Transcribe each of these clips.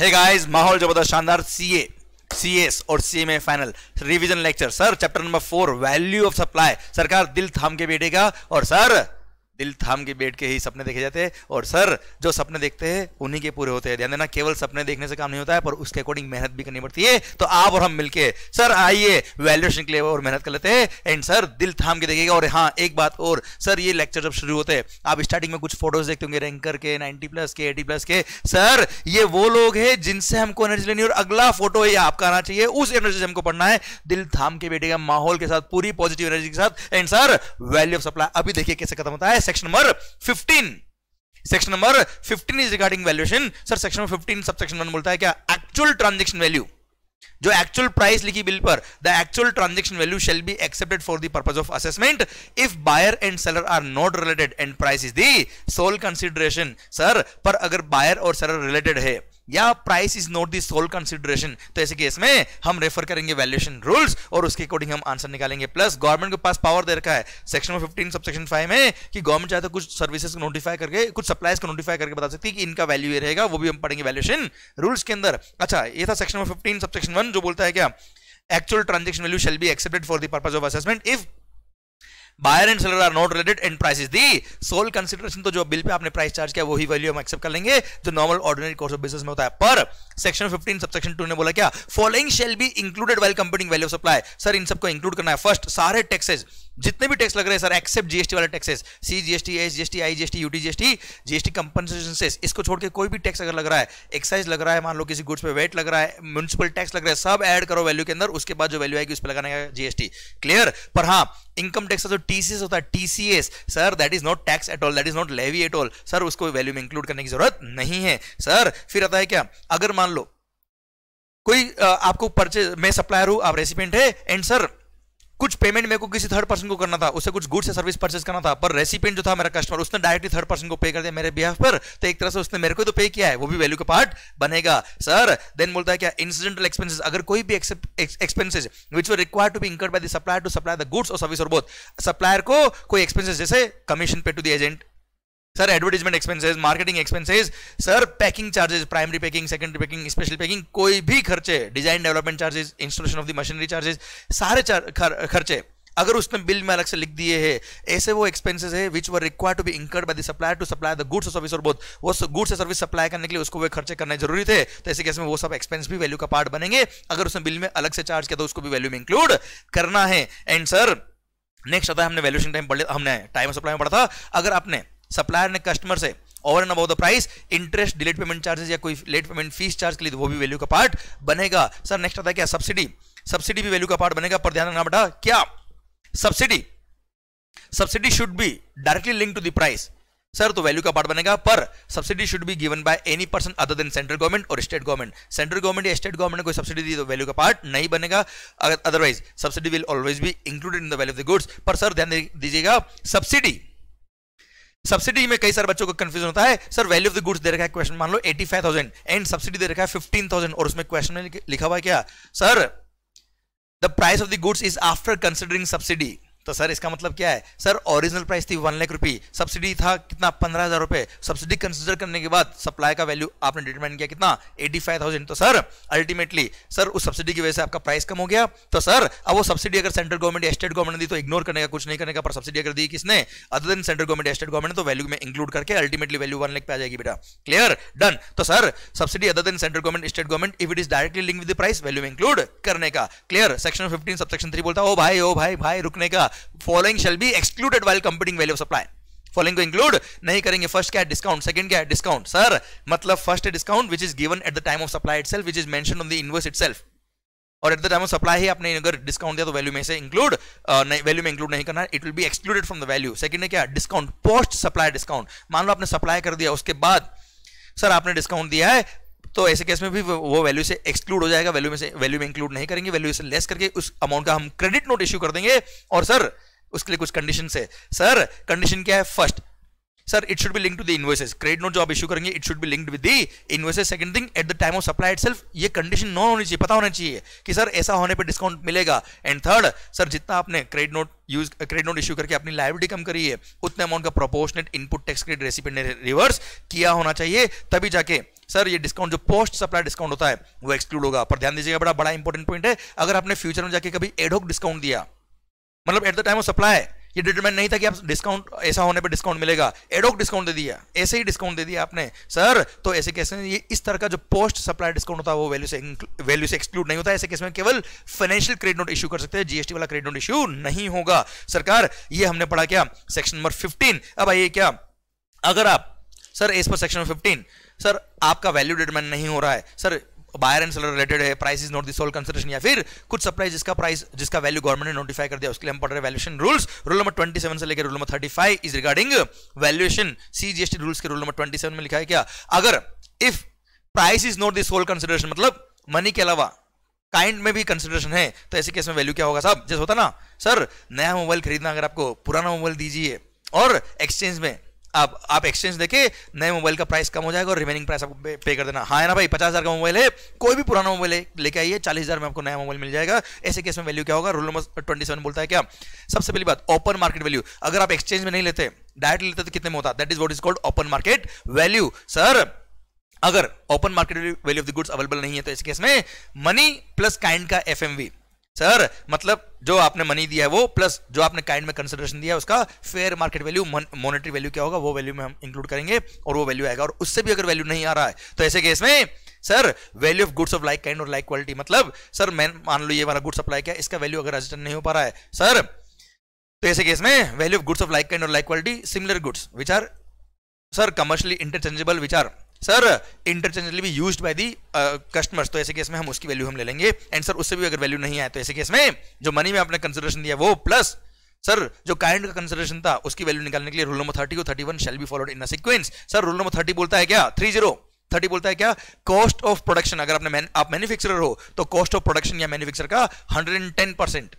hey guys माहौल जबरदस्त शानदार सीए सीएस और M A final revision lecture sir chapter number four value of supply सरकार दिल थाम के बैठेगा और सर दिल थाम के बैठ के ही सपने देखे जाते हैं और सर जो सपने देखते हैं उन्हीं के पूरे होते हैं ध्यान देना केवल सपने देखने से काम नहीं होता है पर उसके अकॉर्डिंग मेहनत भी करनी पड़ती है तो आप और हम मिलके सर आइए वैल्यूएशन के लिए और मेहनत कर लेते हैं एंड सर दिल थाम के देखेगा और हाँ एक बात और सर ये लेक्चर जब शुरू होते हैं आप स्टार्टिंग में कुछ फोटोज देखते होंगे रैंकर के नाइनटी प्लस के एटी प्लस के सर ये वो लोग है जिनसे हमको एनर्जी लेनी और अगला फोटो ये आपका आना चाहिए उस एनर्जी से हमको पढ़ना है दिल थाम के बैठेगा माहौल के साथ पूरी पॉजिटिव एनर्जी के साथ and sir value of supply अभी देखिए कैसे खत्म होता है section number 15 section number 15 is regarding valuation sir section number 15 sub section 1 बोलता है क्या एक्चुअल ट्रांजेक्शन वैल्यू जो एक्चुअल प्राइस लिखी बिल पर the actual transaction value shall be accepted for the purpose of assessment if buyer and seller are not related and price is the sole consideration sir पर अगर buyer और seller related है या price is not the sole consideration तो ऐसे case में हम refer करेंगे वैल्यूएशन रूल्स और उसके अकॉर्डिंग हम आंसर निकालेंगे प्लस गवर्नमेंट के पास पावर दे रखा है section fifteen sub section five में कि गवर्नमेंट चाहे तो कुछ सर्विसेज को नोटिफाई करके कुछ सप्लाइज को नोटिफाई करके बता सकती है कि इनका वैल्यू ये रहेगा वो भी हम पढ़ेंगे वैल्यूएशन रूल्स के अंदर अच्छा ये था section fifteen sub section one जो बोलता है क्या actual transaction value shall be accepted for the of assessment if buyer and seller are not related and price is the sole consideration तो जो बिल पे आपने प्राइस चार्ज किया वही value हम एक्सेप्ट कर लेंगे जो normal ordinary course of business में होता है पर सेक्शन 15 सेक्शन 2 ने बोला क्या following shall be included well company value supply sir इन सबको इंक्लूड करना है फर्स्ट सारे टैक्सेस जितने भी टैक्स लग रहे हैं सर एक्सेप्ट जीएसटी वाले taxes C GST S GST I GST UT GST GST compensation से इसको छोड़ के कोई भी टैक्स अगर लग रहा है एक्साइज लग रहा है मान लो किसी गुड्स पे वेट लग रहा है म्यूनसिपल टैक्स लग रहा है सब ऐड करो वैल्यू के अंदर उसके बाद जो वैल्यू आएगी उस पर लगाने का जीएसटी क्लियर पर हाँ इनकम टैक्स का जो टीसीएस होता है TCS sir that is not tax at all that is not levy at all sir उसको वैल्यू में इंक्लूड करने की जरूरत नहीं है सर फिर आता है क्या अगर मान लो कोई आपको परचेज मैं सप्लायर हूं आप रेसिपेंट है एंड सर कुछ पेमेंट मेरे को किसी थर्ड पर्सन को करना था उसे कुछ गुड्स या सर्विस परचेस करना था पर रेसिपेंट जो था मेरा कस्टमर उसने डायरेक्टली थर्ड पर्सन को पे कर दिया मेरे बिहाफ पर तो एक तरह से उसने मेरे को तो पे किया है वो भी वैल्यू का पार्ट बनेगा सर देन बोलता है क्या इंसिडेंटल एक्सपेंसेस अगर कोई भी expenses which were require to be incurred by the supplier to supply the goods और सर्विस और बोथ सप्लायर को कोई एक्सपेंसेस जैसे commission pay to the agent sir advertisement expenses marketing expenses sir packing charges primary packing secondary packing special packing कोई भी खर्चे design development charges installation of the machinery charges सारे चार, खर, खर्चे अगर उसने बिल में अलग से लिख दिए है ऐसे वो एक्सपेंसेस है which were require to be incurred by the supplier to supply the goods service और बोथ वो गुड्स सर्विस सप्लाई करने के लिए उसको वे खर्चे करने जरूरी थे तो ऐसे केस में वो सब एक्सपेंस भी वैल्यू का पार्ट बनेंगे अगर उसने बिल में अलग से चार्ज किया तो उसको भी वैल्यू में इंक्लूड करना है एंड सर नेक्स्ट आता है हमने वैल्यूशन टाइम पढ़ हमने टाइम सप्लाई में पढ़ा था अगर आपने सप्लायर ने कस्टमर से over and above the price interest delayed payment charges या कोई लेट पेमेंट फीस चार्ज के लिए तो वो भी वैल्यू का पार्ट बनेगा सर नेक्स्ट आता है क्या सब्सिडी सब्सिडी भी वैल्यू का पार्ट बनेगा पर ध्यान रखना बेटा क्या subsidy subsidy should be directly link to the price sir तो वैल्यू का पार्ट बनेगा पर subsidy should be given by any person other than central government और स्टेट गवर्नमेंट सेंट्रल गवर्नमेंट या स्टेट गवर्नमेंट ने कोई सब्सिडी दी तो वैल्यू का पार्ट नहीं बनेगा otherwise subsidy will always be included in the value of the goods पर sir ध्यान दीजिएगा सब्सिडी सब्सिडी में कई सारे बच्चों को कंफ्यूजन होता है sir value of the goods दे रखा है क्वेश्चन मान लो eighty five thousand and subsidy दे रखा है फिफ्टीन थाउजेंड और उसमें क्वेश्चन में लिखा हुआ है क्या sir the price of the goods is after considering subsidy तो सर इसका मतलब क्या है सर ओरिजिनल प्राइस थी वन लाख रुपी सब्सिडी था कितना पंद्रह हजार रुपए सब्सिडी कंसिडर करने के बाद सप्लाई का वैल्यू आपने डिटरमाइन किया कितना एटी फाइव थाउजेंड तो सर अल्टीमेटली सर उस सब्सिडी की वजह से आपका प्राइस कम हो गया तो सर अब वो सब्सिडी अगर सेंट्रल गवर्नमेंट या स्टेट गवर्नमेंट ने दी तो इग्नोर करने का कुछ नहीं करने का पर सब्सिडी अगर दी किसने अदर देन सेंट्रल गवर्नमेंट या स्टेट गवर्नमेंट तो वैल्यू में इंक्लूड करके अल्टीमेटली वैल्यू वन लाख पे आ जाएगी बेटा क्लियर डन तो sir subsidy other than central government state government if it is directly link with price value में इंक्लूड करने का clear section fifteen subsection three बोलता है ओ भाई ओ भाई भाई रुकने का following shall be excluded while company value of supply following को इंक्लूड नहीं करेंगे फर्स्ट क्या डिस्काउंट सेकंड क्या डिस्काउंट सर मतलब first discount which is given at the time of supply itself which is mention on the invoice itself और at the time of supply ही आपने अगर डिस्काउंट दिया तो वैल्यू में से इंक्लूड वैल्यू में इंक्लूड नहीं करना it will be excluded from the value second है क्या डिस्काउंट पोस्ट सप्लाई डिस्काउंट मान लो आपने सप्लाई कर दिया उसके बाद सर आपने डिस्काउंट दिया है तो ऐसे केस में भी वो वैल्यू से एक्सक्लूड हो जाएगा वैल्यू में से वैल्यू में इंक्लूड नहीं करेंगे वैल्यू से लेस करके उस अमाउंट का हम क्रेडिट नोट इश्यू कर देंगे और सर उसके लिए कुछ कंडीशन है सर कंडीशन क्या है first sir it should be link to the invoices credit note जो आप इशू करेंगे it should be linked with the invoices second thing at the time of supply itself ये कंडीशन नॉन होनी चाहिए पता होना चाहिए कि सर ऐसा होने पे डिस्काउंट मिलेगा एंड थर्ड सर जितना आपने credit note use credit note issue करके अपनी लाइबिलिटी कम करी है उतने अमाउंट का proportionate input tax credit recipient ने रिवर्स किया होना चाहिए तभी जाके सर ये डिस्काउंट जो पोस्ट सप्लाई डिस्काउंट होता है वो एक्सक्लूड होगा पर ध्यान दीजिएगा बड़ा बड़ा इंपॉर्टेंट पॉइंट है अगर आपने फ्यूचर में जाके कभी एडोक डिस्काउंट दिया मतलब at the time of supply ये डिटरमेंट नहीं था कि आप डिस्काउंट ऐसा होने पे डिस्काउंट मिलेगा एडोक डिस्काउंट दे दिया ऐसे ही डिस्काउंट दे दिया आपने सर तो ऐसे केस में ये इस तरह का जो पोस्ट सप्लाई डिस्काउंट होता है वो वैल्यू से वैल्यू से एक्सक्लूड नहीं होता ऐसे केस में केवल फाइनेंशियल क्रेडिट नोट इशू कर सकते हैं जीएसटी वाला क्रेडिट नोट इशू नहीं होगा सरकार ये हमने पढ़ा क्या सेक्शन नंबर फिफ्टीन अब आइए क्या अगर आप सर इस पर सेक्शन फिफ्टीन सर आपका वैल्यू डिटरमेंट नहीं हो रहा है sir buyer and seller related है price is not this sole consideration या फिर कुछ सप्लाई जिसका प्राइस जिसका वैल्यू गवर्नमेंट ने नोटिफाई कर दिया उसके लिए हम पढ़ रहे वैल्यूशन रूल्स रूल नंबर 27 से लेकर rule number 35 is regarding valuation CGST rules के रूल नंबर 27 में लिखा है क्या अगर if price is not this sole consideration मतलब मनी के अलावा काइंड में भी कंसिडरेशन है तो ऐसे केस में वैल्यू क्या होगा साहब जैसे होता ना सर नया मोबाइल खरीदना अगर आपको पुराना मोबाइल दीजिए और एक्सचेंज में अब आप एक्सचेंज देखे नए मोबाइल का प्राइस कम हो जाएगा और रिमेनिंग प्राइस आपको पे कर देना हाँ है ना भाई पचास हज़ार का मोबाइल है कोई भी पुराना मोबाइल है लेके आइए चालीस हज़ार में आपको नया मोबाइल मिल जाएगा ऐसे केस में वैल्यू क्या होगा रूल नंबर ट्वेंटी सेवन बोलता है क्या सबसे पहली बात ओपन मार्केट वैल्यू अगर आप एक्सचेंज में नहीं लेते डायरेक्ट लेते तो कितने में होता that is what is called open market value sir अगर open market value of the goods available नहीं है तो इस केस में मनी प्लस काइंड का एफ सर मतलब जो आपने मनी दिया है वो प्लस जो आपने काइंड में कंसिडरेशन दिया है उसका fair market value monetary value क्या होगा वो वैल्यू में हम इंक्लूड करेंगे और वो वैल्यू आएगा और उससे भी अगर वैल्यू नहीं आ रहा है तो ऐसे केस में sir value of goods of like kind और लाइक क्वालिटी मतलब सर मैं मान लो ये वाला गुड्स सप्लाई क्या इसका वैल्यू अगर रजिस्टर नहीं हो पा रहा है सर तो ऐसे केस में value of goods of like kind और like quality similar goods which are sir commercially interchangeable which are sir interchangeably भी यूज्ड बाय दी कस्टमर्स तो ऐसे केस में हम उसकी वैल्यू हम ले लेंगे एंड सर उससे भी अगर वैल्यू नहीं आए तो ऐसे केस में जो मनी में आपने कंसिडरेशन दिया वो प्लस सर जो काइंड का कंसिडरेशन था उसकी वैल्यू निकालने के लिए रूल नंबर थर्टी और thirty one shall be followed in sequence sir rule number thirty बोलता है क्या थ्री जीरो थर्टी बोलता है क्या कॉस्ट ऑफ प्रोडक्शन अगर आपने आप मैन्युफैक्चरर हो तो कॉस्ट ऑफ प्रोडक्शन या मैन्युफैक्चर का हंड्रेड एंड टेन परसेंट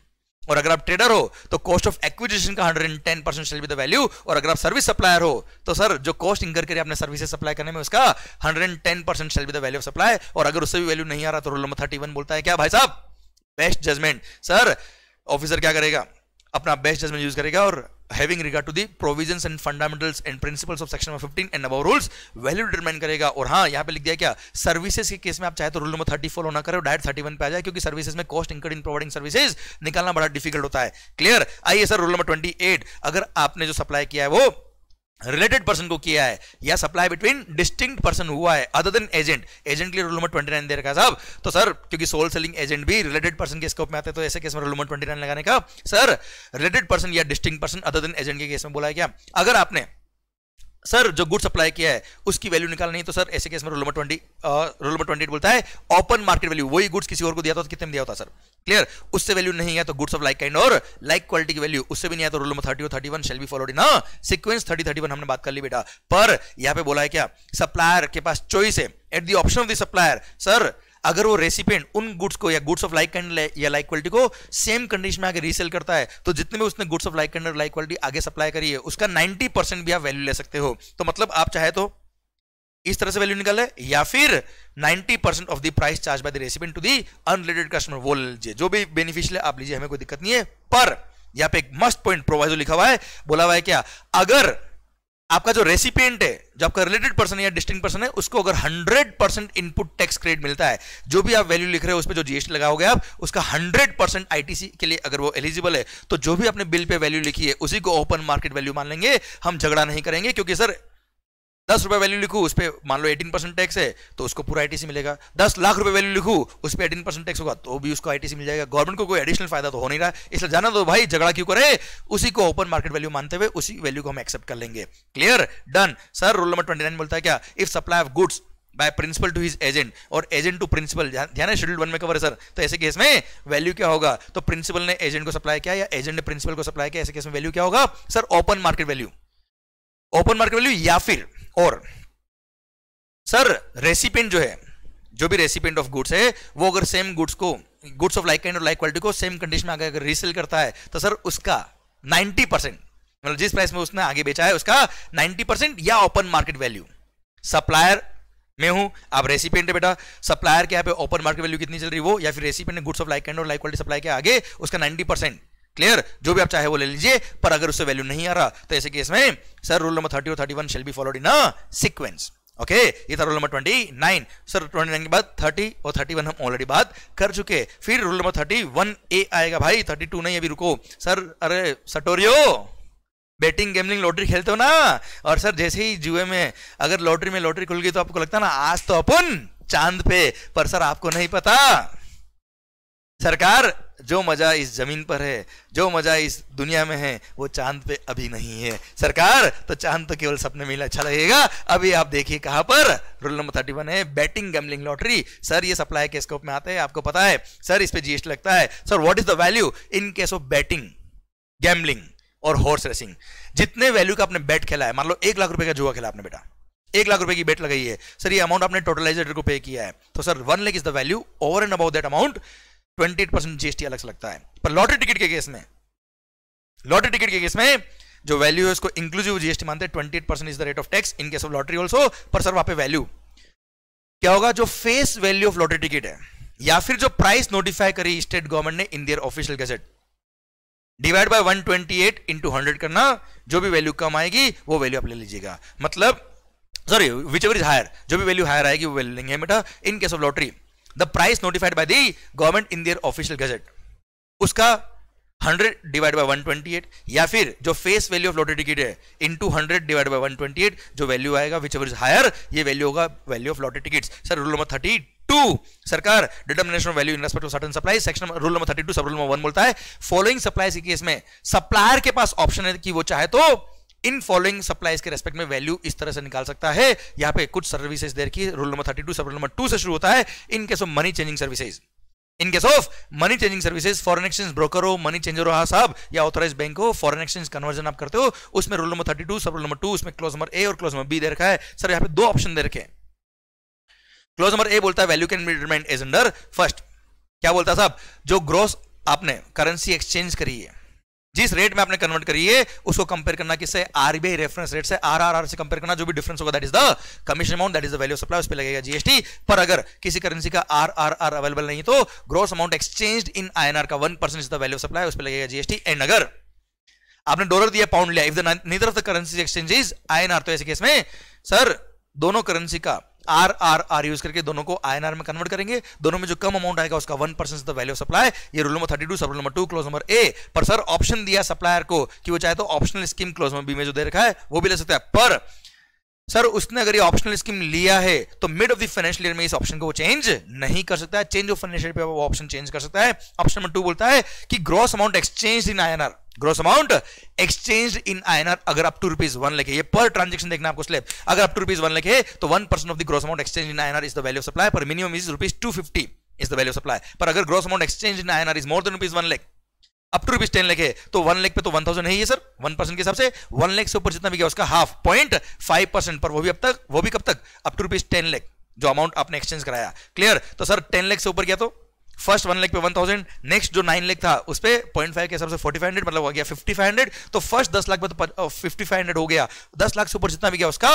और अगर आप ट्रेडर हो तो कॉस्ट ऑफ एक्विजिशन का 110 percent shall be the value और अगर आप सर्विस सप्लायर हो तो सर जो कॉस्ट इंकर करिए आपने सर्विस सप्लाई करने में उसका 110 percent shall be the value of supply और अगर उससे भी वैल्यू नहीं आ रहा तो रोल नंबर थर्टी बोलता है क्या भाई साहब बेस्ट जजमेंट सर ऑफिसर क्या करेगा अपना बेस्ट जजमेंट यूज करेगा और having regard to the provision and fundamentals and principles of section fifteen and अब रूल्स वैल्यू डिटरमाइन करेगा और हाँ यहाँ पे लिख दिया क्या सर्विसेज के केस में आप चाहे तो रूल नंबर थर्टी फोर होना करें डायरेक्ट थर्टी वन पे आ जाए क्योंकि सर्विसेज में cost incurred in providing services निकालना बड़ा डिफिकल्ट होता है क्लियर आइए sir rule number twenty eight अगर आपने जो सप्लाई किया है वो रिलेटेड पर्सन को किया है या सप्लाई बिटवीन डिस्टिंग पर्सन हुआ है अदर देन एजेंट एजेंट के लिए रूल नंबर नाइन दे रखा है साहब तो सर क्योंकि सोल सेलिंग एजेंट भी रिलेटेड पर्सन के स्कोप में आते हैं तो ऐसे केस में रूल नंबर ट्वेंटी नाइन लगाने का सर रिलेटेड पर्सन या distinct person other than agent के केस में बोला है क्या अगर आपने सर जो गुड सप्लाई किया है उसकी वैल्यू निकालनी नहीं तो सर ऐसे केस में rule number twenty rule number twenty बोलता है ओपन मार्केट वैल्यू वही गुड्स किसी और को दिया था तो कितने में दिया होता सर क्लियर उससे वैल्यू नहीं है तो गुड्स ऑफ लाइक काइंड और लाइक क्वालिटी की वैल्यू उससे भी नहीं है तो रोल नंबर थर्टी और thirty one shall be followed ना सिक्वेंस थर्टी थर्टी वन हमने बात कर ली बेटा पर यहां पे बोला है क्या सप्लायर के पास चॉइस है at the option of the supplier sir अगर वो रेसिपेंट उन गुड्स को या गुड्स ऑफ लाइक कैंडल या लाइक क्वालिटी को सेम कंडीशन में आगे रीसेल करता है तो जितने भी उसने goods of like kind like quality आगे सप्लाई करी है उसका नाइनटी परसेंट भी आप वैल्यू ले सकते हो तो मतलब आप चाहे तो इस तरह से वैल्यू निकाले या फिर 90 percent of the price charge by the recipient to the unrelated customer वो लीजिए जो भी बेनिफिशियल है आप लीजिए हमें कोई दिक्कत नहीं है पर यहां पे एक मस्ट पॉइंट प्रोवाइजो लिखा हुआ है बोला हुआ है क्या अगर आपका जो रेसिपिएंट है जो आपका रिलेटेड पर्सन या डिस्टिंग पर्सन है उसको अगर 100 परसेंट इनपुट टैक्स क्रेडिट मिलता है जो भी आप वैल्यू लिख रहे हो उस पर जो जीएसटी लगाओगे आप उसका 100 परसेंट आईटीसी के लिए अगर वो एलिजिबल है तो जो भी आपने बिल पे वैल्यू लिखी है उसी को ओपन मार्केट वैल्यू मान लेंगे हम झगड़ा नहीं करेंगे क्योंकि सर दस रुपए वैल्यू लिखू उस पर मान लो एटीन परसेंट टैक्स है तो उसको पूरा आईटीसी मिलेगा दस लाख रुपए वैल्यू लिखू उस पर एटीन परसेंट टैक्स होगा तो भी उसको आईटीसी मिल जाएगा गवर्नमेंट को कोई एडिशनल फायदा तो हो नहीं रहा इसलिए जाना तो भाई झगड़ा क्यों करे उसी को ओपन मार्केट वैल्यू मानते हुए उसी वैल्यू को हम एक्सेप्ट कर लेंगे clear done sir rule number twenty बोलता है क्या if supply of goods by principal to his agent और एजेंट टू प्रिंसिपल ध्यान है शेड्यूल वन में कवर है सर तो ऐसे केस में वैल्यू क्या होगा तो प्रिंसिपल ने एजेंट को सप्लाई किया या एजेंट ने प्रिंसिपल को सप्लाई किया ऐसे केस में वैल्यू क्या होगा sir open market value open market value या फिर और सर रेसिपेंट जो है जो भी रेसिपेंट ऑफ गुड्स है वो अगर सेम गुड्स को गुड्स ऑफ लाइक एंड और लाइक क्वालिटी को सेम कंडीशन में अगर रीसेल करता है तो सर उसका 90 परसेंट मतलब जिस प्राइस में उसने आगे बेचा है उसका 90 परसेंट या ओपन मार्केट वैल्यू सप्लायर मैं हूं आप रेसिपेंट है बेटा सप्लायर के यहाँ पे ओपन मार्केट वैल्यू कितनी चल रही है वो या फिर recipient goods of like and और लाइक क्वालिटी सप्लाई के आगे उसका 90 परसेंट क्लियर जो भी आप चाहे वो ले लीजिए पर अगर उससे वैल्यू नहीं आ रहा तो ऐसे केस में सर रूल नंबर थर्टी और thirty one shall be followed in sequence okay ये था rule number twenty nine sir twenty nine के बाद थर्टी और थर्टी वन हम ऑलरेडी बात कर चुके फिर rule number thirty one A आएगा भाई थर्टी टू नहीं अभी रुको सर अरे सटोरियो बेटिंग गेमलिंग लॉटरी खेलते हो ना और सर जैसे ही जुए में अगर लॉटरी में लॉटरी खुल गई तो आपको लगता ना आज तो अपन चांद पे पर सर आपको नहीं पता सरकार जो मजा इस जमीन पर है जो मजा इस दुनिया में है वो चांद पे अभी नहीं है सरकार तो चांद तो केवल सपने में अच्छा लगेगा अभी आप देखिए कहां पर रूल नंबर थर्टी वन है बैटिंग गैमलिंग लॉटरी सर ये सप्लाई के स्कोप में आते हैं आपको पता है सर इस पे जीएसटी लगता है sir what is the value in case of betting gambling और हॉर्स रेसिंग जितने वैल्यू का आपने बैट खेला है मान लो एक लाख रुपए का जुआ खेला आपने बेटा एक लाख रुपए की बेट लगाई है सर ये अमाउंट आपने टोटलाइजेटर को पे किया है तो sir one lakh is the value over and about that amount twenty percent GST अलग से लगता है पर लॉटरी टिकट के केस में लॉटरी टिकट के केस में जो वैल्यू है उसको इंक्लूसिव जीएसटी मानते हैं twenty percent is the rate of tax in case of lottery also पर सर वहां पे वैल्यू क्या होगा जो face value of lottery ticket है या फिर जो प्राइस नोटिफाई करी स्टेट गवर्नमेंट ने in their official gazette divide by 128 twenty eight into hundred करना जो भी वैल्यू कम आएगी वो वैल्यू आप ले लीजिएगा मतलब sorry whichever is higher जो भी वैल्यू हायर आएगी वो वैल्यू लेंगे बेटा in case of lottery the price notified by the government in their official gazette उसका 100 डिवाइड बाय 128 या फिर जो face value of lottery ticket है two hundred divide by eight जो वैल्यू आएगा विच एवर इज हायर ये value होगा value of lottery ticket sir rule number two सरकार determination of value in respect of certain supply section rule number two सब rule number one बोलता है following supply के case में supplier के पास ऑप्शन है कि वो चाहे तो इन फॉलोइंग सप्लाईज के रेस्पेक्ट में वैल्यू इस तरह से निकाल सकता है यहां पे कुछ सर्विसेज देर की रूल नंबर थर्टी टू सब रूल नंबर टू से शुरू होता है in case of money changing services in case of money changing services foreign exchange broker हो मनी चेंजर हो हाँ साहब या ऑथोराइज बैंक हो फॉरेन एक्सचेंज कन्वर्जन आप करते हो उसमें रूल नंबर थर्टी टू सब रूल नंबर टू उसमें क्लोज नंबर ए और क्लोज नंबर बी दे रखा है सर यहाँ पे दो ऑप्शन दे रखे क्लोज नंबर ए बोलता है value can be determined as under first क्या बोलता है साहब जो ग्रोस आपने करेंसी एक्सचेंज करी है जिस रेट में आपने कन्वर्ट करी है उसको कंपेयर करना किससे आरबीआई रेफरेंस रेट से आरआरआर से कंपेयर करना जो भी डिफरेंस होगा that is the commission amount that is the value of supply उस पर लगेगा जीएसटी पर अगर किसी करेंसी का आरआरआर अवेलेबल नहीं तो gross amount exchange in INR का one percent is the value supply उस पर लगेगा जीएसटी एंड अगर आपने डॉलर दिया पाउंड लिया if the neither of the currency exchange is INR तो ऐसे केस में सर दोनों करेंसी का आर आर आर यूज करके दोनों को आई में कन्वर्ट करेंगे दोनों में जो कम अमाउंट आएगा उसका one percent the value supply ये rule number thirty two sub number two clause number A पर सर ऑप्शन दिया सप्लायर को कि वो चाहे तो optional scheme clause number B में जो दे रखा है वो भी ले सकता है पर सर उसने अगर ये ऑप्शनल स्कीम लिया है तो mid of the financial year में इस ऑप्शन को वो चेंज नहीं कर सकता है चेंज ऑफ फाइनेंशियल पे वो ऑप्शन चेंज कर सकता है ऑप्शन नंबर टू बोलता है कि gross amount exchange in INR gross amount exchange in INR अगर आप टू रुपीज वन लिखे ये पर ट्रांजेक्शन देखना आपको स्लेब अगर आप टू रुपीज वन लिखे तो one of the gross amount exchange in INR is the value supply पर minimum is rupees two fifty is the value of supply पर अगर gross amount exchange in INR is more than rupees one lakh up to rupees ten lakh है तो one lakh पे तो one thousand है sir one percent के हिसाब से वन लेख से ऊपर जितना भी गया उसका हाफ पॉइंट फाइव परसेंट पर वो भी अब तक वो भी कब तक अप टू रुपीज टेन लेख जो अमाउंट आपने एक्सचेंज कराया क्लियर तो सर टेन लेख से ऊपर गया तो फर्स्ट वन लेग पे थाउजेंड नेक्स्ट जो नाइन लेग था उस पर पॉइंट फाइव के हिसाब से हंड्रेड मतलब हो गया हंड्रेड तो फर्स्ट दस लाख में तो फिफ्टी हो गया दस लाख से ऊपर जितना भी गया उसका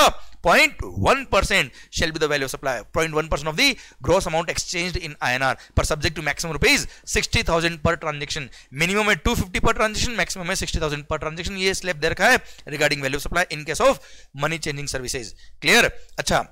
point one percent shall be the value supply point one percent of the gross amount exchange in I पर subject to maximum rupees sixty thousand per transaction minimum है two fifty per transaction maximum है sixty thousand per transaction ये slab दे रखा है regarding value supply in case of money changing services clear अच्छा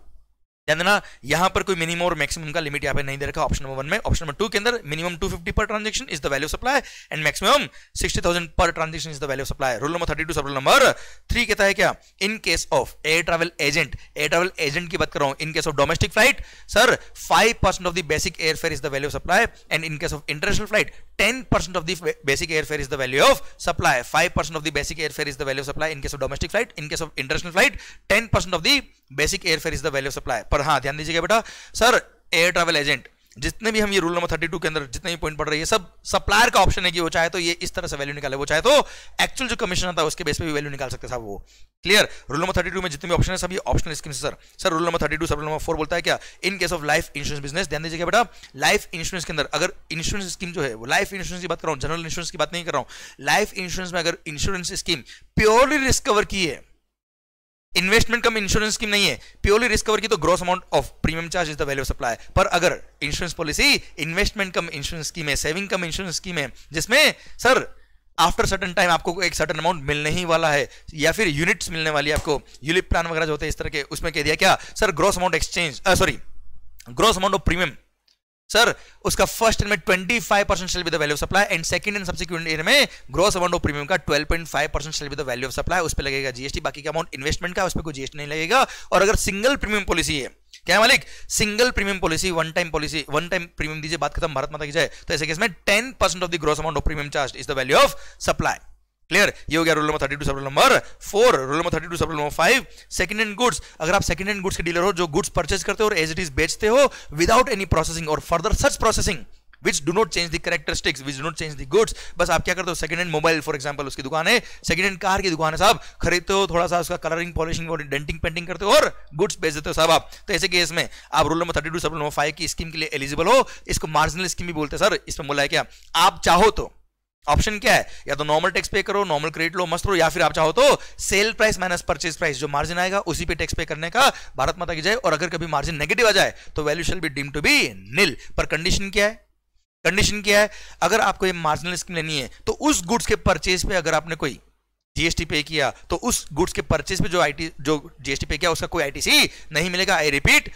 ध्यान देना यहां पर कोई मिनिमम और मैक्सिमम का लिमिट यहां पे नहीं दे रखा ऑप्शन नंबर वन में ऑप्शन नंबर टू के अंदर minimum 250 per transaction is the value supply and maximum 60,000 per transaction is the value supply rule number 32 sub rule number three कहता है क्या in case of air travel agent air travel agent की बात कर रहा हूं in case of domestic flight sir five of the basic air fare is the value supply and in case of international flight ten percent of the basic air fare is the value of supply five percent of the basic air fare is the value supply in case of domestic flight in case of international flight ten percent of the basic fare is the value supply पर हाँ ध्यान दीजिएगा बेटा sir air travel agent जितने भी हम ये rule number thirty to के अंदर जितने भी पॉइंट पढ़ रहे हैं सब सप्लायर का ऑप्शन है कि वो चाहे तो ये इस तरह से वैल्यू निकाले वो चाहे तो एक्चुअल जो कमीशन आता है उसके बेस पे भी वैल्यू निकाल सकते साहब वो clear rule number thirty two में जितने भी ऑप्शन है सभी optional scheme sir sir rule number thirty two sub number four बोलता है क्या in case of life insurance business ध्यान दीजिएगा बेटा लाइफ इंश्योरेंस के अंदर अगर इंश्योरेंस स्कीम जो है वो लाइफ इंश्योरेंस की बात कर रहा हूँ जनरल इंश्योरेंस की बात नहीं कर रहा हूँ लाइफ इंश्योरेंस में अगर इंश्योरेंस स्कीम प्योरली रिस्कवर की है इन्वेस्टमेंट कम इंश्योरेंस स्कीम नहीं है प्योरली रिस्क कवर की तो gross amount of premium charge is the value supply पर अगर insurance policy investment cum insurance scheme है सेविंग कम इंश्योरेंस स्कीम है जिसमें सर आफ्टर सर्टन टाइम आपको एक सर्टन अमाउंट मिलने ही वाला है या फिर यूनिट्स मिलने वाली है आपको यूलिप प्लान वगैरह जो होते हैं इस तरह के उसमें कह दिया क्या sir gross amount exchange sorry gross amount of premium sir उसका फर्स्ट ईयर में twenty five percent shall with value of supply and second and subsequent year में ग्रोस अमाउंट ऑफ प्रीमियम का twelve point five percent shall with value of supply उस पर लगेगा GST बाकी का amount investment का उस पर कोई जीएसटी नहीं लगेगा और अगर सिंगल प्रीमियम पॉलिसी है क्या मालिक single premium policy one time policy one time premium दीजिए बात खत्म भारत माता की जाए तो ऐसे केस में ten percent of the gross amount of premium charge is the value of supply clear ये हो गया rule number thirty two sub number four rule number thirty two sub number five second hand goods अगर आप second hand goods के dealer हो जो goods purchase करते हो और एज इट इज बेचते हो विदाउट एनी प्रोसेसिंग और further such processing which do not change the characteristics which do not change the goods बस आप क्या करते हो second hand mobile for example उसकी दुकान है सेकंड हैंड कार की दुकान है साहब खरीदते हो थोड़ा सा उसका कलरिंग पॉलिशिंग और डेंटिंग पेंटिंग करते हो और गुड्स बेच देते हो साहब आप तो ऐसे केस में आप rule number thirty two sub number five की स्कीम के लिए एलिजिबल हो इसको मार्जिनल स्कीम भी बोलते हैं सर इसमें बोला है क्या आप चाहो तो ऑप्शन क्या है या तो नॉर्मल टैक्स पे करो नॉर्मल क्रेडिट लो मस्त रहो या फिर आप चाहो तो sale price minus purchase price जो मार्जिन आएगा उसी पे टैक्स पे करने का भारत माता की जाए और अगर कभी मार्जिन नेगेटिव आ जाए तो value shall be deem to be nil पर कंडीशन क्या है कंडीशन क्या है अगर आपको ये मार्जिनल स्कीम लेनी है तो उस गुड्स के परचेज पे अगर आपने कोई जीएसटी पे किया तो उस गुड्स के परचेज पे जो आईटी जो जीएसटी पे किया उसका कोई आईटीसी नहीं मिलेगा आई रिपीट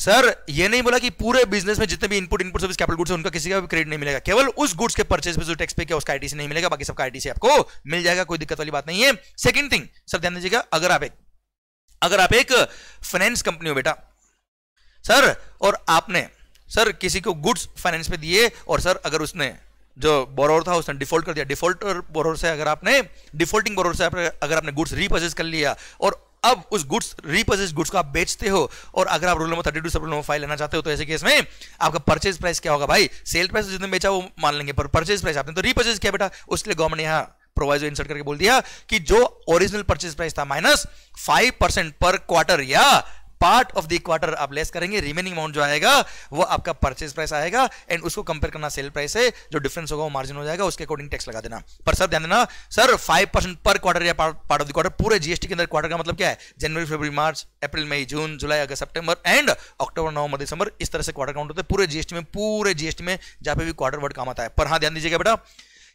सर ये नहीं बोला कि पूरे बिजनेस में जितने भी input input service capital goods है उनका किसी का भी क्रेडिट नहीं मिलेगा केवल उस गुड्स के परचेस पे जो टैक्स पे किया उसका आईटी नहीं मिलेगा बाकी सबका आईटी आपको मिल जाएगा कोई दिक्कत वाली बात नहीं है सेकंड थिंग सर ध्यान दीजिएगा अगर आप एक अगर आप एक फाइनेंस कंपनी हो बेटा सर और आपने सर किसी को गुड्स फाइनेंस पे दिए और सर अगर उसने जो बोरोर था उसने डिफॉल्ट कर दिया डिफॉल्टर बोरोर से अगर आपने डिफॉल्टिंग बोरोर से अगर आपने गुड्स रिपर्चेस कर लिया और अब उस गुड्स रिपोजेस गुड्स को आप बेचते हो और अगर आप रूल नंबर थर्टी टू से रूल नंबर फाइव लेना चाहते हो तो ऐसे केस में आपका परचेज प्राइस क्या होगा भाई सेल प्राइस जितने बेचा वो मान लेंगे पर परचेज प्राइस आपने तो रिपोजेस किया बेटा उसके गवर्नमेंट यहाँ प्रोवाइजर इंसर्ट करके बोल दिया कि जो ओरिजिनल परचेज प्राइस था minus five percent per quarter या पार्ट ऑफ द क्वार्टर आप लेस करेंगे रिमेनिंग अमाउंट जो आएगा वो आपका परचेज प्राइस आएगा एंड उसको कंपेयर करना सेल प्राइस है जो डिफरेंस होगा वो मार्जिन हो जाएगा उसके अकॉर्डिंग टैक्स लगा देना पर सर ध्यान देना sir five percent per quarter या पार्ट ऑफ द क्वार्टर पूरे जीएसटी के अंदर क्वार्टर का मतलब क्या है जनवरी फरवरी मार्च अप्रैल मई जून जुलाई अगस्त सेप्टेबर एंड अक्टूबर नवंबर दिसंबर इस तरह से क्वार्टर काउंट होता है पूरे जीएसटी में पूरे जीएसटी में जहां पर भी क्वार्टर वर्ड काम आता है पर हाँ ध्यान दीजिएगा बेटा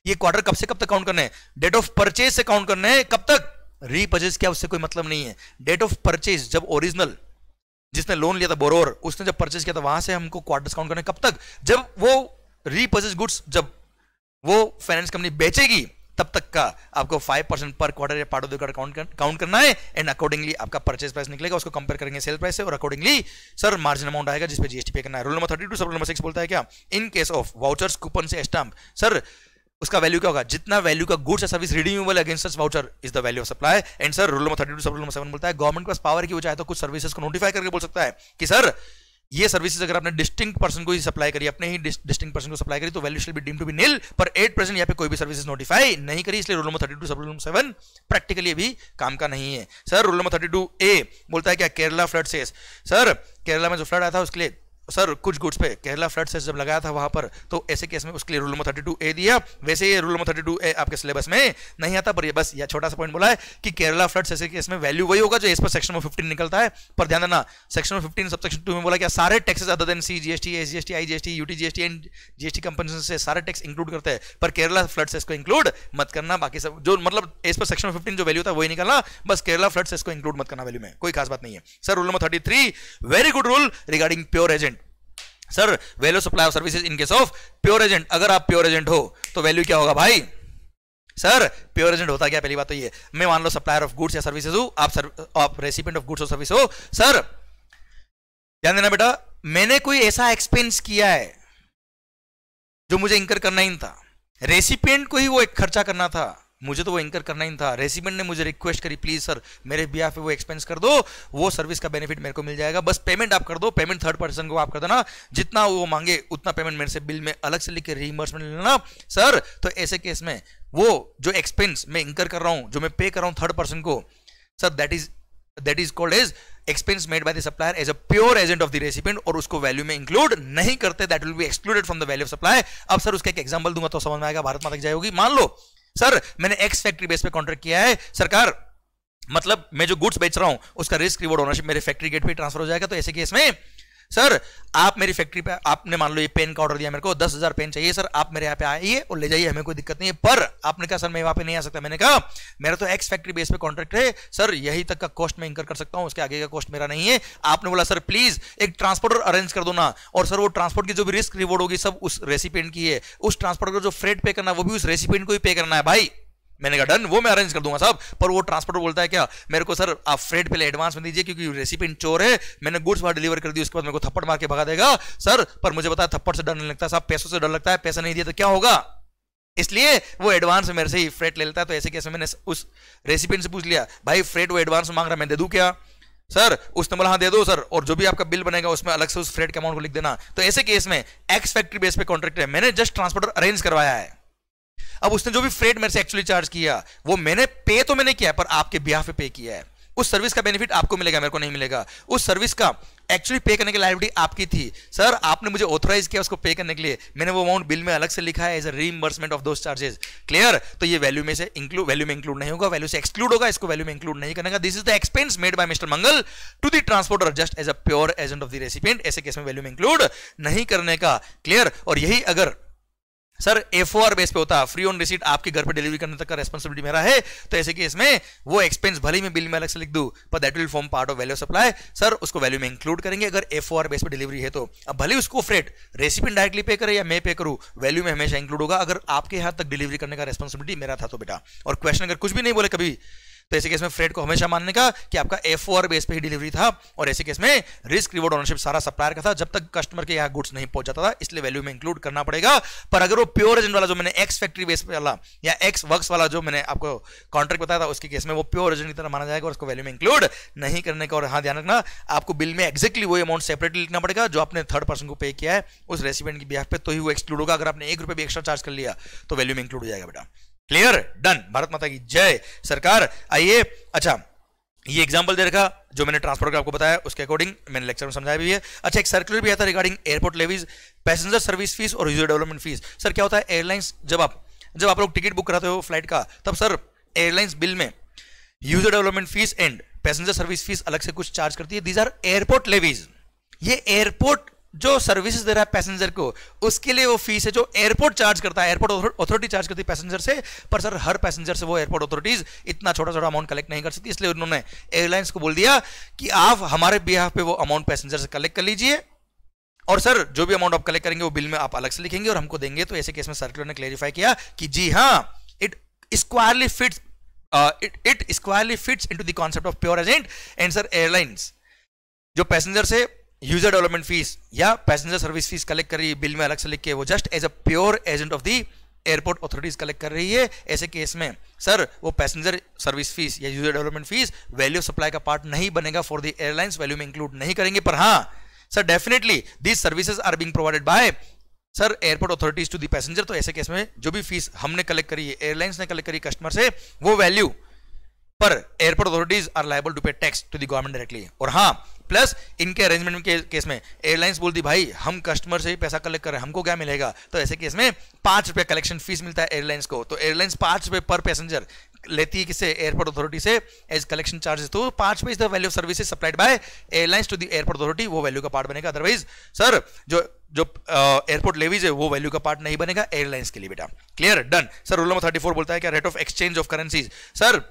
ये क्वार्टर कब से कब तक काउंट करने है डेट ऑफ परचेज से काउंट करने कब तक रीपर्चेज क्या उससे कोई मतलब नहीं है डेट ऑफ परचेज जब ओरिजिनल जिसने लोन लिया था बोरोर उसने जब परचेज किया था वहां से हमको क्वार डिस्काउंट करना कब तक जब वो रीपर्चेज गुड्स जब वो फाइनेंस कंपनी बेचेगी तब तक का आपको 5 परसेंट पर क्वार्टर या part of the count count करना है एंड अकॉर्डिंगली आपका परचेज प्राइस निकलेगा उसको कंपेयर करेंगे सेल प्राइस से और अकॉर्डिंगली सर मार्जिन अमाउंट आएगा जिस पे जीएसटी पे करना है rule number thirty two sub number six बोलता है क्या in case of vouchers coupon से स्टाम्प सर उसका वैल्यू क्या होगा जितना वैल्यू का गुड्स या service redeemable against voucher is the value of supply and sir rule number thirty two सब रूल नंबर सेवन बोलता है गवर्नमेंट के पास पावर की वो चाहे तो कुछ सर्विसेज को नोटिफाई करके बोल सकता है कि सर ये सर्विसेज अगर आपने डिस्टिंग पर्सन को ही सप्लाई करी अपने ही डिस्टिंग पर्सन को सप्लाई करी तो value shall be deem to be nil पर एट परसेंट यहाँ पे कोई भी सर्विसेज नोटिफाई नहीं करी इसलिए रूल नंबर थर्टी टू सब रूल सेवन प्रैक्टिकली भी काम का नहीं है sir rule number thirty two A बोलता है क्या केरला फ्लड से सर केरला में जो फ्लड आया था उसके लिए सर कुछ गुड्स पे केरला फ्लड से जब लगाया था वहां पर तो ऐसे केस में उसके लिए rule number thirty two A दिया वैसे ये rule number thirty two A आपके सिलेबस में नहीं आता पर ये बस यह छोटा सा पॉइंट बोला है कि केरला फ्लड ऐसे केस में वैल्यू वही होगा जो इस पर सेक्शन नंबर फिफ्टीन निकलता है पर ध्यान देना section number fifteen sub section two में बोला क्या सारे taxes other than C GST S GST I GST UT GST and GST company से सारे टैक्स इंक्लूड करते हैं पर केरला फ्लड से इसको इंक्लूड मत करना बाकी सब जो मतलब इस पर सेक्शन फिफ्टीन जो वैल्यू था वही निकलना बस केरला फ्लड से इसको इंक्लूड मत करना वैल्यू में कोई खास बात नहीं है sir rule number thirty very good rule regarding pure agent sir value supply of services in case of pure agent अगर आप प्योर एजेंट हो तो वैल्यू क्या होगा भाई सर प्योर एजेंट होता क्या पहली बात तो ये मैं मान लो सप्लायर ऑफ गुड्स या सर्विसेज हूं आप सर, आप रेसिपेंट ऑफ गुड्स और सर्विस हो सर ध्यान देना बेटा मैंने कोई ऐसा एक्सपेंस किया है जो मुझे इंकर करना ही था रेसिपेंट को ही वो एक खर्चा करना था मुझे तो वो इंकर करना ही था रेसिपेंट ने मुझे रिक्वेस्ट करी प्लीज सर मेरे बिहार पे वो एक्सपेंस कर दो वो सर्विस का बेनिफिट मेरे को मिल जाएगा बस पेमेंट आप कर दो पेमेंट थर्ड पर्सन को आप कर देना जितना वो मांगे उतना पेमेंट मेरे से बिल में अलग से लिख के रीइम्बर्समेंट लेना सर तो ऐसे केस में वो जो एक्सपेंस मैं इंकर कर रहा हूँ जो मैं पे कर रहा हूँ थर्ड पर्सन को sir that is that is called as expense made by the supplier as a pure agent of the recipient और उसको वैल्यू में इंक्लूड नहीं करते that will be excluded from the value of supply अब sir उसका एक example दूंगा तो समझ में आएगा भारत माता की जाएगी मान लो सर मैंने एक्स फैक्ट्री बेस पे कॉन्ट्रैक्ट किया है सरकार मतलब मैं जो गुड्स बेच रहा हूं उसका रिस्क रिवॉर्ड ओनरशिप मेरे फैक्ट्री गेट पे ट्रांसफर हो जाएगा तो ऐसे केस में सर आप मेरी फैक्ट्री पे आपने मान लो ये पेन का ऑर्डर दिया मेरे को दस हजार पेन चाहिए सर आप मेरे यहाँ पे आइए और ले जाइए हमें कोई दिक्कत नहीं है पर आपने कहा सर मैं वहां पे नहीं आ सकता मैंने कहा मेरा तो एक्स फैक्ट्री बेस पे कॉन्ट्रैक्ट है सर यही तक का कॉस्ट मैं इंकर कर सकता हूँ उसके आगे का कॉस्ट मेरा नहीं है आपने बोला सर प्लीज एक ट्रांसपोर्टर अरेंज कर दो ना और सर वो ट्रांसपोर्ट की जो भी रिस्क रिवॉर्ड होगी सब उस रेसिपेंट की है उस ट्रांसपोर्टर का जो फ्रेड पे करना वो भी उस रेसिपेंट को ही पे करना है भाई मैंने कहा डन वो मैं अरेंज कर दूंगा साहब पर वो ट्रांसपोर्टर बोलता है क्या मेरे को सर आप फ्रेड पहले एडवांस में दीजिए क्योंकि रेसिपी चोर है मैंने गुड्स वहाँ डिलीवर कर दी उसके बाद मेरे को थप्पड़ मार के भगा देगा सर पर मुझे बताया थप्पड़ से डर नहीं लगता साहब पैसों से डर लगता है पैसा नहीं दिया तो क्या होगा इसलिए वो एडवांस मेरे से ही फ्रेट ले लेता है तो ऐसे कैसे मैंने उस रेसिपी से पूछ लिया भाई फ्रेट वो एडवांस मांग रहा मैं दे दू क्या सर उसने बोला हाँ दे दो सर और जो भी आपका बिल बनेगा उसमें अलग से उस फ्रेट के अमाउंट को लिख देना तो ऐसे केस में एक्स फैक्ट्री बेस पे कॉन्ट्रैक्ट है मैंने जस्ट ट्रांसपोर्टर अरेंज करवाया है अब उसने जो भी फ्रेट मेरे से एक्चुअली चार्ज किया वो मैंने पे तो मैंने किया पर आपके ब्याह पे पे किया है उस सर्विस का बेनिफिट आपको मिलेगा मेरे को नहीं मिलेगा उस सर्विस का एक्चुअली पे करने की लाइबिलिटी आपकी थी सर आपने मुझे ऑथोराइज किया उसको पे करने के लिए मैंने वो अमाउंट बिल में अलग से लिखा है as a reimbursement of those charges clear तो ये वैल्यू में से इंक्लूड वैल्यू में इंक्लूड नहीं होगा वैल्यू से एक्सक्लूड होगा इसको वैल्यू में इंक्लूड नहीं करेगा this is the expense made by mister Mangal to the transporter just as a pure agent of the recipient ऐसे केस में वैल्यू में इंक्लूड नहीं करने का क्लियर और यही अगर sir F O R base पे होता फ्री ऑन रिसीट आपके घर पे डिलीवरी करने तक का रेस्पॉन्सिबिलिटी मेरा है तो ऐसे केस में वो एक्सपेंस भले में बिल में अलग से लिख दू पर that will form part of value supply sir उसको वैल्यू में इंक्लूड करेंगे अगर एफ ओ आर बेस पे डिलीवरी है तो अब भले उसको फ्रेट रेसिपी डायरेक्टली पे करे या मैं पे करूँ वैल्यू में हमेशा इंक्लूड होगा अगर आपके हाथ तक डिलीवरी करने का रेस्पॉन्सिबिलिटी मेरा था तो बेटा और क्वेश्चन अगर कुछ भी नहीं बोले कभी तो ऐसे केस में फ्रेड को हमेशा मानने का कि आपका एफ बेस पे ही डिलीवरी था और ऐसे केस में रिस्क रिवॉर्ड ओनरशिप सारा सप्लायर का था जब तक कस्टमर के यहाँ गुड्स नहीं पहुंच जाता था इसलिए वैल्यू में इंक्लूड करना पड़ेगा पर अगर वो प्योर एजेंट वाला जो मैंने एक्स फैक्ट्री बेस पे वाला या एक्स वर्क्स वाला जो मैंने आपको कॉन्ट्रैक्ट बताया था उसके केस में वो प्योर एजेंट की तरह माना जाएगा और उसको वैल्यू में इंक्लूड नहीं करने का और हाँ ध्यान रखना आपको बिल में एक्जैक्टली वो अमाउंट सेपरेटली लिखना पड़ेगा जो आपने थर्ड पर्सन को पे किया है उस रेसिपेंट की बिहार पर तो ही वो एक्सक्लूड होगा अगर आपने एक रुपये भी एक्स्ट्रा चार्ज कर लिया तो वैल्यू में इंक्लूड हो जाएगा बेटा क्लियर डन भारत माता की जय सरकार आइए अच्छा ये एग्जाम्पल दे रखा जो मैंने ट्रांसपोर्ट का आपको बताया उसके अकॉर्डिंग मैंने लेक्चर में समझाया भी है अच्छा एक सर्कुलर भी आता regarding airport levies passenger service fee और यूजर डेवलपमेंट फीस सर क्या होता है एयरलाइंस जब आप जब आप लोग टिकट बुक कराते हो फ्लाइट का तब सर एयरलाइंस बिल में user development fee and passenger service fee अलग से कुछ चार्ज करती है दीज आर एयरपोर्ट लेवीज ये एयरपोर्ट जो सर्विस दे रहा है पैसेंजर को उसके लिए वो फीस है जो एयरपोर्ट चार्ज करता है एयरपोर्ट अथॉरिटी चार्ज करती है पैसेंजर से पर सर हर पैसेंजर से वो एयरपोर्ट अथॉरिटीज इतना छोटा छोटा अमाउंट कलेक्ट नहीं कर सकती इसलिए उन्होंने एयरलाइंस को बोल दिया कि आप हमारे बिहाफ पे वो अमाउंट पैसेंजर से कलेक्ट कर लीजिए और सर जो भी अमाउंट आप कलेक्ट करेंगे वो बिल में आप अलग से लिखेंगे और हमको देंगे तो ऐसे केस में सर्कुलर ने क्लेरिफाई किया कि जी हाँ it squarely fit it squarely fits into the concept of pure agent and sir airlines जो पैसेंजर से यूजर डेवलपमेंट फीस या पैसेंजर सर्विस फीस कलेक्ट कर रही है बिल में अलग से लिख के वो just as a pure agent of the airport authorities collect कर रही है ऐसे केस में सर वो पैसेंजर सर्विस फीस या user development fee value supply का पार्ट नहीं बनेगा फॉर द एयरलाइंस वैल्यू में इंक्लूड नहीं करेंगे पर हाँ sir definitely these services are being provided by sir airport authorities to the passenger तो ऐसे केस में जो भी फीस हमने कलेक्ट करी है एयरलाइंस ने कलेक्ट करी कस्टमर से वो वैल्यू पर airport authorities are liable to pay tax to the government directly और हाँ प्लस इनके अरेंजमेंट के केस में एयरलाइंस बोलती भाई हम कस्टमर से ही पैसा कलेक्ट कर रहे हैं हमको क्या मिलेगा तो ऐसे केस में पांच रुपये कलेक्शन फीस मिलता है एयरलाइंस को तो एयरलाइंस पांच रुपये पर पैसेंजर लेती है किसे एयरपोर्ट अथॉरिटी से एज कलेक्शन चार्जेस तो पांच पे is the value of service supplied by airlines to the airport authority वो वैल्यू का पार्ट बनेगा अदरवाइज सर जो जो एयरपोर्ट लेवीज है वो वैल्यू का पार्ट नहीं बनेगा एयरलाइंस के लिए बेटा clear done sir rule number thirty बोलता है क्या rate of exchange of currencies sir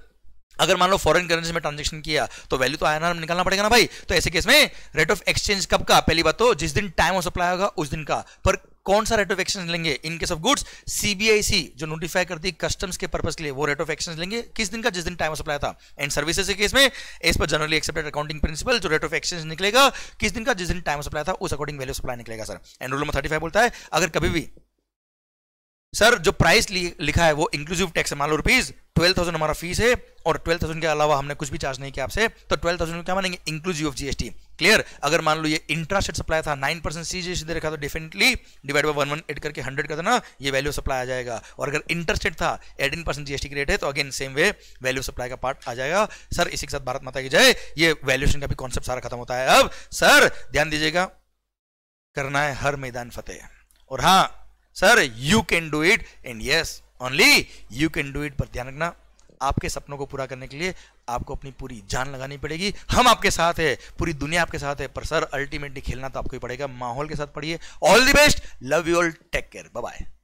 अगर मान लो फॉरेन करेंसी में ट्रांजेक्शन किया तो वैल्यू तो आई एन निकालना पड़ेगा ना भाई तो ऐसे केस में रेट ऑफ एक्सचेंज कब का पहली बात तो जिस दिन टाइम ऑफ सप्लाई होगा उस दिन का पर कौन सा रेट ऑफ एक्सचेंज लेंगे in case of goods CBIC जो नोटिफाई करती है कस्टम्स के पर्पज के लिए वो रेट ऑफ एक्सचेंज लेंगे किस दिन का जिस दिन टाइम ऑफ सप्लाई था एंड सर्विसेज के केस में as per generally accepted accounting principle जो रेट ऑफ एक्सचेंज निकलेगा किस दिन का जिस दिन टाइम ऑफ सप्लाई था उस अकॉर्डिंग वैल्यू सप्लाई निकलेगा sir and rule number thirty बोलता है अगर कभी भी सर जो प्राइस लिखा है वो इंक्लूसिव टैक्स है मान लो रुपीज ट्वेल्व थाउजेंड हमारा फीस है और ट्वेल्व थाउजेंड के अलावा हमने कुछ भी चार्ज नहीं किया आपसे तो ट्वेल्व थाउजेंड क्या मानेंगे इंक्लूसिव ऑफ जीएसटी क्लियर अगर मान लो ये इंट्रास्टेट सप्लाई था नाइन परसेंट सी जीएसटी रखा तो definitely divide by one add करके हंड्रेड कर देना ये वैल्यू सप्लाई आ जाएगा और अगर इंटरस्टेट था एटीन परसेंट जीएसटी की रेट है तो again same way value supply का पार्ट आ जाएगा सर इसी के साथ भारत माता की जाए ये वैल्यूएशन का भी कॉन्सेप्ट सारा खत्म होता है अब सर ध्यान दीजिएगा करना है हर मैदान फतेह और हाँ sir you can do it and yes only you can do it पर ध्यान रखना आपके सपनों को पूरा करने के लिए आपको अपनी पूरी जान लगानी पड़ेगी हम आपके साथ है पूरी दुनिया आपके साथ है पर सर अल्टीमेटली खेलना तो आपको ही पड़ेगा माहौल के साथ पढ़िए all the best love you all take care bye